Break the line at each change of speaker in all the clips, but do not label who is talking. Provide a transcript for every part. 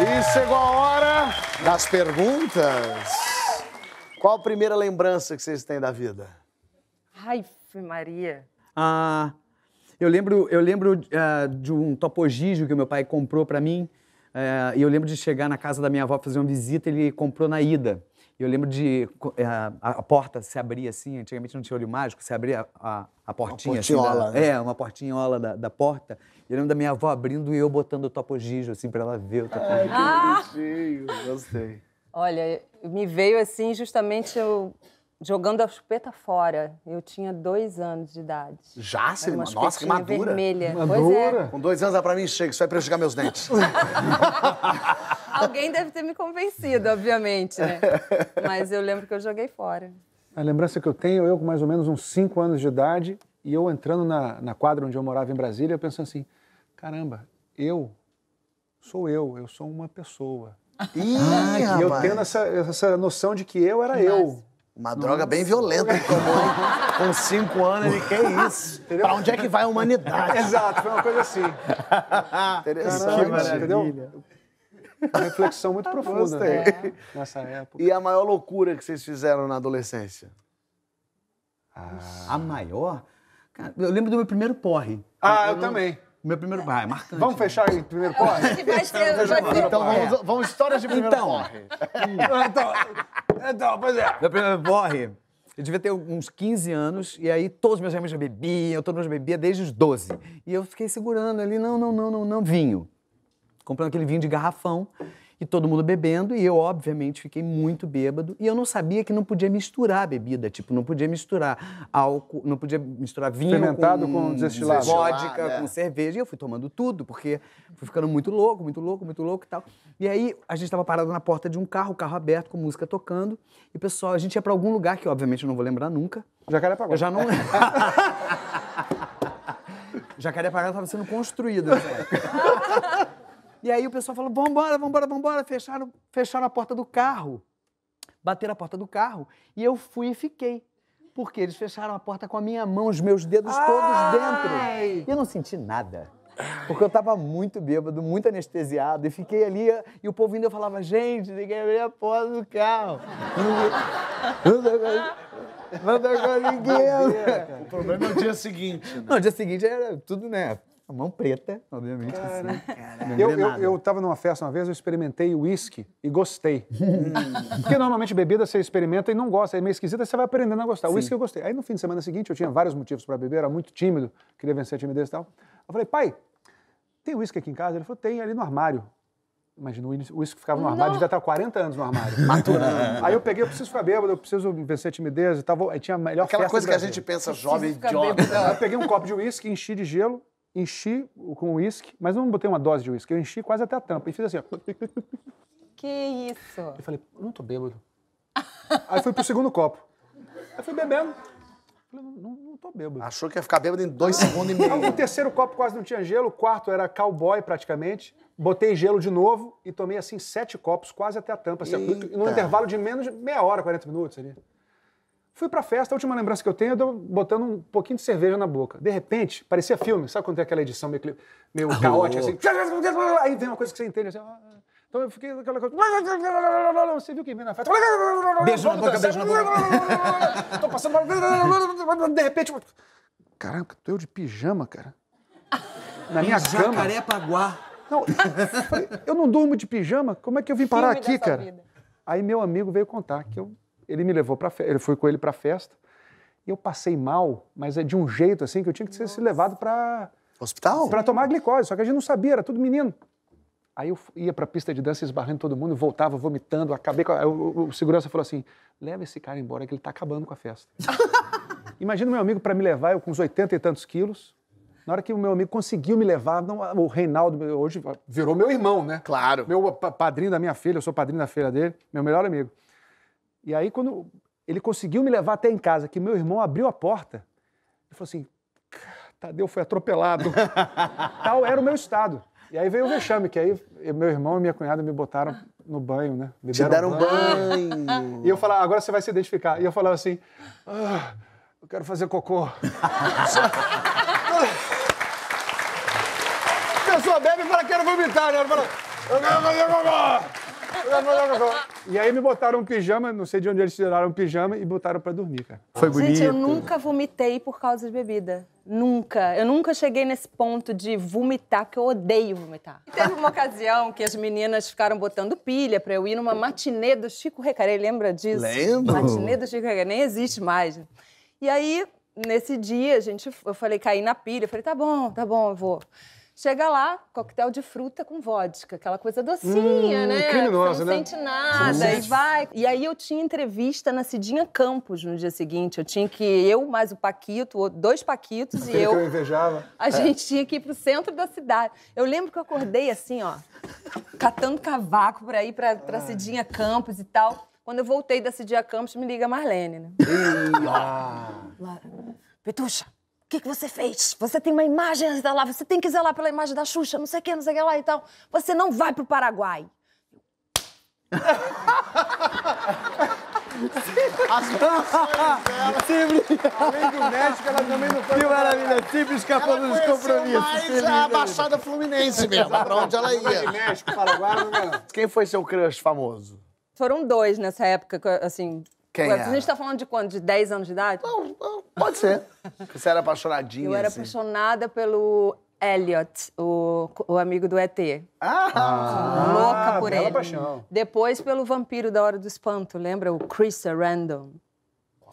E chegou a hora das perguntas.
Qual a primeira lembrança que vocês têm da vida?
Ai, Maria.
Ah, eu lembro, eu lembro uh, de um topogígio que meu pai comprou para mim. Uh, e eu lembro de chegar na casa da minha avó fazer uma visita, ele comprou na ida eu lembro de eh, a, a, porta se abria assim, antigamente não tinha olho mágico, se abria a, a portinha. Uma portinhola. Assim, da, né? É, uma portinhola da, da porta. E eu lembro da minha avó abrindo e eu botando o topo gijo, assim, pra ela ver o topogijo. Ai, que ah! gostei.
Olha, me veio assim justamente eu jogando a chupeta fora. Eu tinha dois anos de idade.
Já, Era uma Nossa, que madura. vermelha. Madura. Pois é. Com dois anos, dá para mim, chega. Isso vai prejudicar meus dentes.
Alguém deve ter me convencido, obviamente, né? Mas eu lembro que eu joguei fora.
A lembrança que eu tenho, eu com mais ou menos uns cinco anos de idade, e eu entrando na, na quadra onde eu morava em Brasília, eu pensando assim, caramba, eu sou eu, eu sou uma pessoa. Ih, e eu tendo essa, essa noção de que eu era Mas... eu. Uma Nossa. droga bem violenta que tomou, hein? Com cinco anos, ele, que
isso? Entendeu? Pra onde é que vai a humanidade? Exato, foi uma coisa assim. Interessante, que maravilha. entendeu?
Uma reflexão muito profunda né? É. nessa época.
E a maior loucura que vocês fizeram na adolescência?
Ah. A maior? Cara, eu lembro do meu primeiro porre. Ah, eu, eu não... também. Meu primeiro. Ah, é marcante. Vamos né? fechar em primeiro corre? então vamos, vamos
histórias de primeiro então, corre. então,
então, pois é. Meu primeiro corre. Eu devia ter uns 15 anos, e aí todos meus amigos já bebiam, todos meus bebia desde os 12. E eu fiquei segurando ali, não, não, não, não, não, vinho. Comprando aquele vinho de garrafão e todo mundo bebendo, e eu, obviamente, fiquei muito bêbado, e eu não sabia que não podia misturar bebida, tipo, não podia misturar álcool, não podia misturar vinho Fermentado com, com destilado. vodka, né? com é. cerveja, e eu fui tomando tudo, porque fui ficando muito louco, muito louco, muito louco e tal. E aí, a gente estava parado na porta de um carro, carro aberto, com música tocando, e o pessoal, a gente ia para algum lugar, que obviamente eu não vou lembrar nunca. Jacarepaguá. Eu já não... Jacarepaguá estava sendo construído Né? E aí o pessoal falou: vambora, vambora, vambora. Fecharam, fecharam a porta do carro. Bateram a porta do carro. E eu fui e fiquei. Porque eles fecharam a porta com a minha mão, os meus dedos Ai. todos dentro. E eu não senti nada. Porque eu tava muito bêbado, muito anestesiado, e fiquei ali, e o povo eu falava, gente, tem que abrir a porta do carro. Não tá com ninguém. O problema é o dia
seguinte, né? Não, o dia seguinte era tudo, né? A mão preta, obviamente. Cara, assim. eu, eu, eu tava numa festa uma vez, eu experimentei uísque e gostei. Hum. Porque normalmente bebida você experimenta e não gosta, é meio esquisita, você vai aprendendo a gostar. Uísque eu gostei. Aí no fim de semana seguinte eu tinha vários motivos para beber, era muito tímido, queria vencer a timidez e tal. Eu falei, pai, tem uísque aqui em casa? Ele falou, tem ali no armário. Imagina, o uísque ficava no armário, devia estar 40 anos no armário. Maturando. Aí eu peguei, eu preciso ficar bêbado, eu preciso vencer a timidez e tal. Aí tinha a melhor Aquela coisa que a gente pensa jovem, jovem. Eu peguei um copo de uísque, enchi de gelo, enchi com uísque, mas não botei uma dose de uísque, eu enchi quase até a tampa e fiz assim, ó.
Que isso? Eu
falei, não tô bêbado. Aí fui pro segundo copo. Aí fui bebendo. Falei, não, não tô bêbado. Achou que ia ficar bêbado em dois segundos e meio. O terceiro copo quase não tinha gelo, o quarto era cowboy praticamente. Botei gelo de novo e tomei assim sete copos, quase até a tampa, assim, num intervalo de menos de meia hora, 40 minutos ali. Fui pra festa, a última lembrança que eu tenho é botando um pouquinho de cerveja na boca. De repente, parecia filme. Sabe quando tem aquela edição meio, meio ah, caótica, assim? Aí vem uma coisa que você entende, assim... Ah, ah. Então eu fiquei aquela coisa... Você viu quem vem na festa? Beijo na boca, beijo na boca. Tô passando... De repente... Caraca, tô eu de pijama, cara.
Na minha Jacarepaguá.
cama. Jacarepaguá. Não, eu não durmo de pijama? Como é que eu vim parar aqui, cara? Aí meu amigo veio contar que eu ele me levou para ele foi com ele para festa. E eu passei mal, mas é de um jeito assim que eu tinha que ser levado para hospital, para tomar glicose, só que a gente não sabia, era tudo menino. Aí eu ia para a pista de dança esbarrando todo mundo, voltava vomitando, acabei com a... o, o, o segurança falou assim: "Leva esse cara embora que ele tá acabando com a festa". Imagina meu amigo para me levar, eu com uns 80 e tantos quilos. Na hora que o meu amigo conseguiu me levar, não, o Reinaldo, hoje virou meu irmão, né? Claro. Meu padrinho da minha filha, eu sou padrinho da filha dele, meu melhor amigo. E aí, quando ele conseguiu me levar até em casa, que meu irmão abriu a porta, ele falou assim: Tadeu foi atropelado. Tal era o meu estado. E aí veio o vexame, que aí meu irmão e minha cunhada me botaram no banho, né? Me Te deram, banho. banho. E eu falava, agora você vai se identificar. E eu falava assim, ah, eu quero fazer cocô. A pessoa bebe e fala, quero vomitar, né? Ela fala,
eu quero fazer cocô. Eu quero fazer cocô.
E aí me botaram um pijama, não sei de onde eles tiraram um pijama e botaram para dormir, cara. Foi bonito. Gente, eu nunca
vomitei por causa de bebida. Nunca. Eu nunca cheguei nesse ponto de vomitar, que eu odeio vomitar. E teve uma ocasião que as meninas ficaram botando pilha pra eu ir numa matinê do Chico Recarei. Lembra disso? Lembro. Matinê do Chico Recarei. Nem existe mais. E aí, nesse dia, gente, eu falei, caí na pilha. Eu falei, tá bom, tá bom, eu vou. Chega lá, coquetel de fruta com vodka, aquela coisa docinha, hum, né? Criminosa, não né? sente nada Sim. e vai. E aí eu tinha entrevista na Cidinha Campos no dia seguinte. Eu tinha que eu mais o Paquito, dois Paquitos Aquele e eu. Que eu
invejava. A é. gente
tinha que ir pro centro da cidade. Eu lembro que eu acordei assim, ó, catando cavaco por aí pra, pra ah. Cidinha Campos e tal. Quando eu voltei da Cidinha Campos, me liga a Marlene, né?
Ah.
Petuxa o que, que você fez? Você tem uma imagem lá, você tem que zelar pela imagem da Xuxa, não sei o que, não sei o que lá então Você não vai pro Paraguai. As Sempre. Além do México, ela também não foi. Que maravilha,
sempre escapou dos compromissos. Mas a Baixada
Fluminense mesmo, pra onde ela ia. México, Paraguai,
não. É? Quem foi seu crush famoso?
Foram dois nessa época, assim, quem Ué, era? A é? gente está falando de quando? De 10 anos de idade? Não, não pode ser.
Você era apaixonadinha.
Eu era assim. apaixonada pelo Elliot, o, o amigo do ET. Ah!
ah louca por ele. Paixão.
Depois pelo vampiro da Hora do Espanto, lembra? O Chris Random.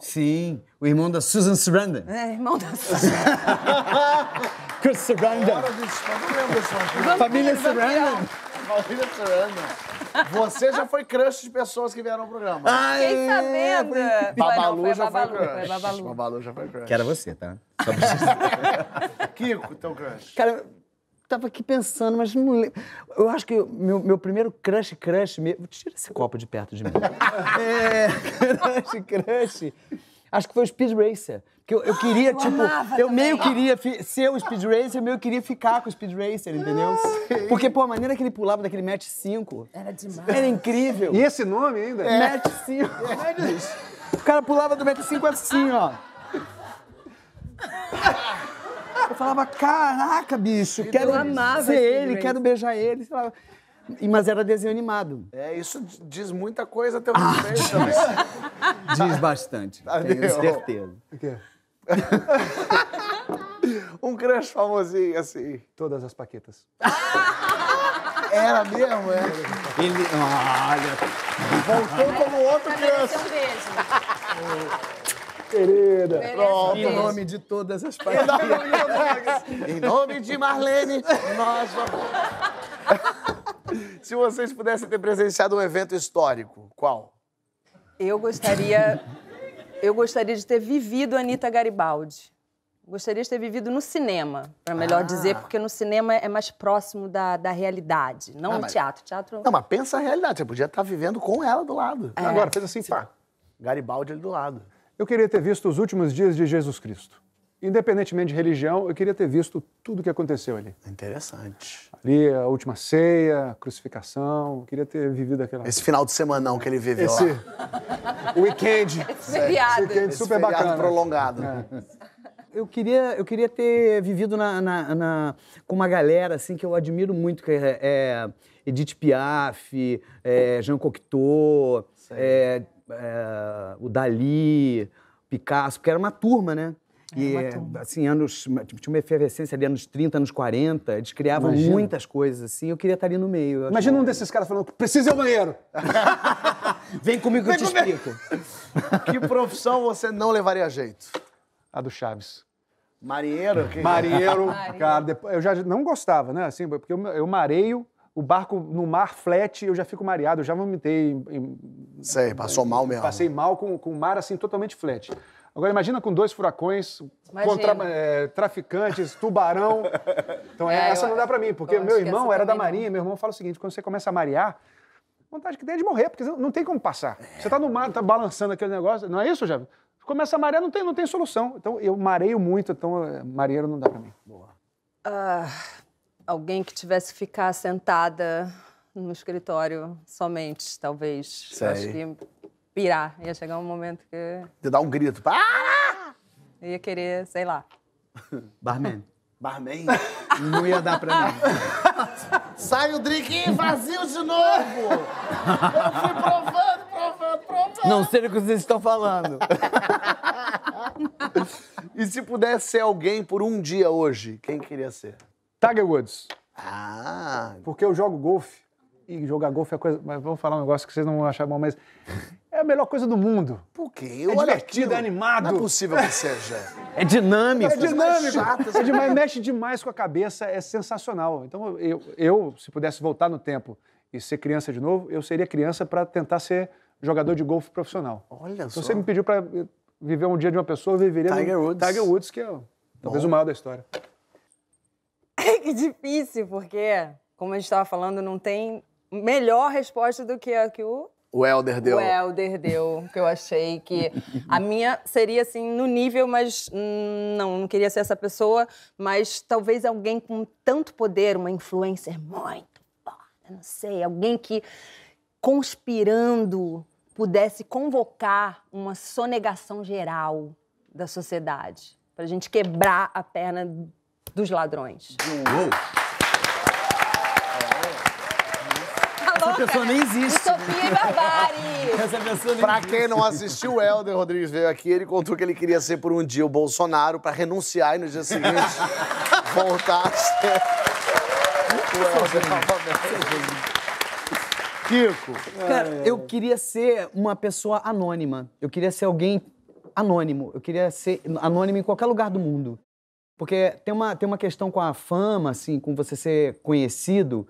Sim, o irmão da Susan Sarandon.
É, irmão da Susan.
Chris Sarandon.
Hora
do Espanto, não lembro Família Sarandon.
Maurília Serrano. Você já foi crush de pessoas que vieram ao programa. Quem tá vendo? Babalu não, foi já Babalu, foi crush. Babalu. Babalu já foi crush. Que era você, tá? Só
pra... Kiko, teu crush. Cara, tava aqui pensando, mas não lembro. Eu acho que meu, meu primeiro crush, crush mesmo. Tira esse copo de perto de mim. é, crush, crush. Acho que foi o Speed Racer. Que eu, eu ah, queria, eu tipo. Eu também. meio queria ser o Speed Racer, eu meio queria ficar com o Speed Racer, entendeu? Ah, Porque, pô, a maneira que ele pulava daquele Match 5.
Era demais. Era incrível. E esse
nome ainda? É. Match
5. É.
O cara pulava do Match 5 assim, ó. Eu falava, caraca, bicho, quero amava ser ele, quero beijar ele. Sei lá. Mas era desenho animado.
É, isso diz muita coisa a teu ah, respeito né?
Diz, diz
bastante, Adeus. Ah, tenho certeza. O quê? um crush famosinho, assim. Todas as paquetas.
Era mesmo, é.
Ele. Olha.
Voltou como outro crush. Beijo. Querida. Pronto. Em nome de todas as paquetas. em nome de Marlene, nós
vamos.
Se vocês pudessem ter presenciado um evento histórico, qual?
Eu gostaria. Eu gostaria de ter vivido Anitta Garibaldi. Gostaria de ter vivido no cinema, para melhor ah. dizer, porque no cinema é mais próximo da, da realidade, não ah, no mas... teatro. teatro. Não, mas
pensa a realidade, você podia estar vivendo com ela do lado. É. Agora, fez assim, pá, Garibaldi ali do lado. Eu queria ter visto os últimos dias de Jesus Cristo independentemente de religião, eu queria ter visto tudo o que aconteceu ali. Interessante. Ali, a última ceia, a crucificação, eu queria ter vivido aquela... Esse
final de semana que ele viveu Esse...
lá. weekend. Esse feriado. weekend super Esse feriado bacana. prolongado. É.
Eu queria, eu queria ter vivido na, na, na, com uma galera assim que eu admiro muito, que é, é Edith Piaf, é Jean Cocteau, é, é, o Dali, Picasso, porque era uma turma, né? É, e, assim, anos, tinha uma efervescência ali, anos 30, anos 40, eles criavam Imagina. muitas coisas, assim, eu queria estar ali no meio.
Imagina um é desses caras falando, precisa ir ao banheiro.
Vem comigo
Vem que eu te explico. que profissão você não levaria jeito? A do Chaves.
Marinheiro? Que... Marinheiro,
cara, depois, eu já não gostava, né, assim, porque eu, eu mareio, o barco no mar flete, eu já fico mareado, eu já vomitei. Em, Sei, passou mal mesmo. Passei mal com, com o mar assim totalmente flete. Agora imagina com dois furacões, contra, é, traficantes, tubarão.
Então é, é, essa eu, não dá para mim, porque meu irmão era da marinha, não. meu
irmão fala o seguinte, quando você começa a marear, vontade que tem é de morrer, porque não tem como passar. Você está no mar, está balançando aquele negócio, não é isso, já? Começa a marear, não tem, não tem solução. Então eu mareio muito, então eh, mareiro não dá para mim. Boa.
Uh, alguém que tivesse que ficar sentada no escritório somente, talvez. Sério? Acho que pirar. Ia chegar um momento que.
Te dar um grito. para
Ia querer, sei lá.
Barman. Barman? Não ia dar
pra mim.
Sai o drink
vazio de novo! Eu fui provando, provando, provando! Não sei o que vocês estão falando. e se pudesse ser alguém por um dia hoje, quem queria ser?
Tiger Woods. Ah! Porque eu jogo golfe. E jogar golfe é coisa. Mas vou falar um negócio que vocês não vão achar bom, mas. É a melhor coisa do mundo.
Por quê? é divertido, é
animado. Não é possível que seja. é dinâmico. É dinâmico. Chato, é demais, mexe demais com a cabeça, é sensacional. Então, eu, eu, se pudesse voltar no tempo e ser criança de novo, eu seria criança para tentar ser jogador de golfe profissional. Olha
então, só. Você me pediu
para viver um dia de uma pessoa, eu viveria Tiger Woods. Tiger Woods, que é talvez Bom. o maior da história.
que é difícil, porque, como a gente estava falando, não tem melhor resposta do que a que o
o Helder deu. O
Helder deu, que eu achei que a minha seria assim no nível, mas hum, não, não queria ser essa pessoa, mas talvez alguém com tanto poder, uma influencer muito não sei, alguém que conspirando pudesse convocar uma sonegação geral da sociedade, para a gente quebrar a perna dos ladrões. Uou. essa pessoa nem existe. Sofia e Barbari. Essa pessoa nem Pra quem não
assistiu, o Helder Rodrigues veio aqui, ele contou que ele queria ser por um dia o Bolsonaro pra renunciar e no dia seguinte
voltar a ser Kiko. Cara, é. eu queria ser uma pessoa anônima. Eu queria ser alguém anônimo. Eu queria ser anônimo em qualquer lugar do mundo. Porque tem uma, tem uma questão com a fama, assim, com você ser conhecido,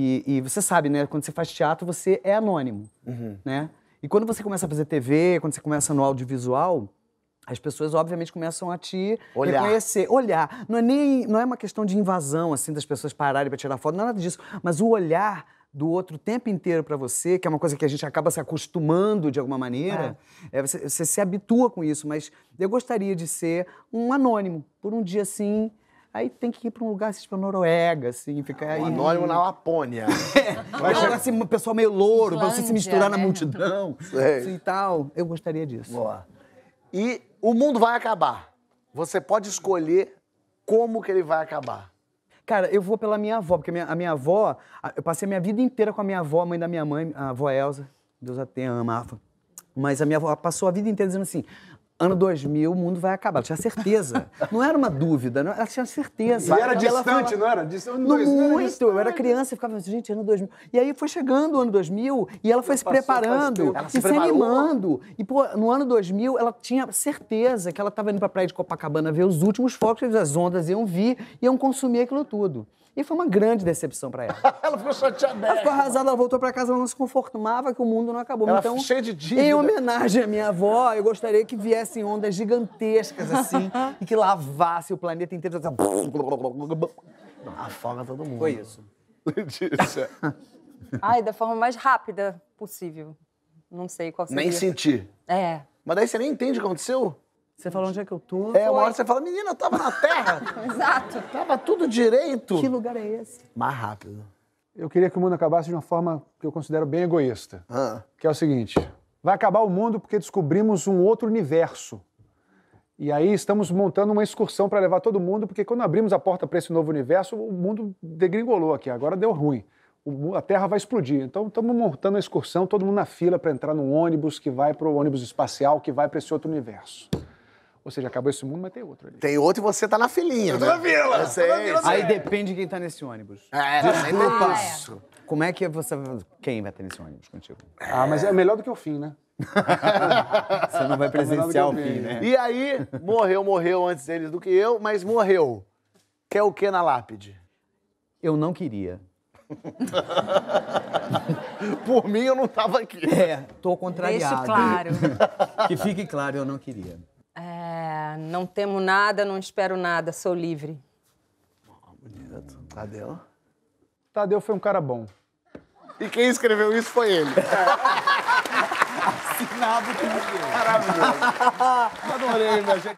e, e, você sabe, né? Quando você faz teatro, você é anônimo, uhum. né? E quando você começa a fazer TV, quando você começa no audiovisual, as pessoas obviamente começam a te olhar. reconhecer, olhar. Não é nem, não é uma questão de invasão assim das pessoas pararem para tirar foto, não é nada disso, mas o olhar do outro o tempo inteiro para você, que é uma coisa que a gente acaba se acostumando de alguma maneira, é. É, você, você se habitua com isso, mas eu gostaria de ser um anônimo por um dia assim, Aí tem que ir para um lugar, assim, tipo, Noruega, assim, ficar aí. Um anônimo na Lapônia. é, vai chegar assim, um pessoal meio louro, Islândia, pra você se misturar né? na multidão assim, e tal. Eu gostaria disso. Boa. E o mundo vai acabar. Você pode escolher como que ele vai acabar. Cara, eu vou pela minha avó, porque a minha, a minha avó, eu passei a minha vida inteira com a minha avó, a mãe da minha mãe, a avó Elza, Deus a tenha, amava. Mas a minha avó passou a vida inteira dizendo assim: ano 2000 o mundo vai acabar. Ela tinha certeza. não era uma dúvida, não, ela tinha certeza. E era distante, não era? Distante, no muito. Era eu era criança e ficava assim, gente, ano 2000. E aí foi chegando o ano 2000 e ela foi se preparando ela se e preparou. se animando. E pô, no ano 2000 ela tinha certeza que ela estava indo para a praia de Copacabana ver os últimos focos, as ondas iam vir, e iam consumir aquilo tudo. E foi uma grande decepção para ela. ela ficou chateada. Ela ficou arrasada, ela voltou para casa, ela não se conformava que o mundo não acabou. Ela então, cheia de dívida. Em homenagem à minha avó, eu gostaria que viessem ondas gigantescas assim e que lavasse o planeta inteiro. Assim, afoga todo mundo. Foi isso.
Letícia.
Ai, da forma mais rápida possível. Não sei qual seria. Nem sentir. É.
Mas daí você nem entende o que aconteceu? Você fala onde é que eu tô? É, uma hora você fala, menina, eu tava na terra.
Exato. Tava tudo
direito. Que
lugar é esse?
Mais rápido. Eu queria que o mundo acabasse de uma forma que eu considero bem egoísta. Ah. Que é o seguinte: vai acabar o mundo porque descobrimos um outro universo. E aí estamos montando uma excursão para levar todo mundo, porque quando abrimos a porta para esse novo universo, o mundo degringolou aqui, agora deu ruim. O, a Terra vai explodir. Então estamos montando a excursão, todo mundo na fila para entrar num ônibus que vai para o ônibus espacial, que vai para esse outro universo. Ou seja, acabou esse mundo, mas tem outro ali. Tem outro e você tá na filinha. Eu tô né? na vila. Eu sei, na Aí
depende de quem tá nesse ônibus. É, Aí É passo. Ah, é. Como é que você. Quem vai ter nesse ônibus contigo? Ah, mas é melhor do que o fim, né?
você não vai é presenciar é o fim, né? E aí, morreu, morreu antes deles do que eu, mas morreu. Quer o que na lápide? Eu não queria.
Por mim, eu não tava aqui. É, tô contrariado. Deixo claro. que fique claro, eu não queria.
É, não temo nada, não espero nada, sou livre.
Bonito. Tadeu? Tadeu foi um cara bom. E quem escreveu isso foi ele. Assinado que ninguém. Maravilhoso. Adorei, meu gente.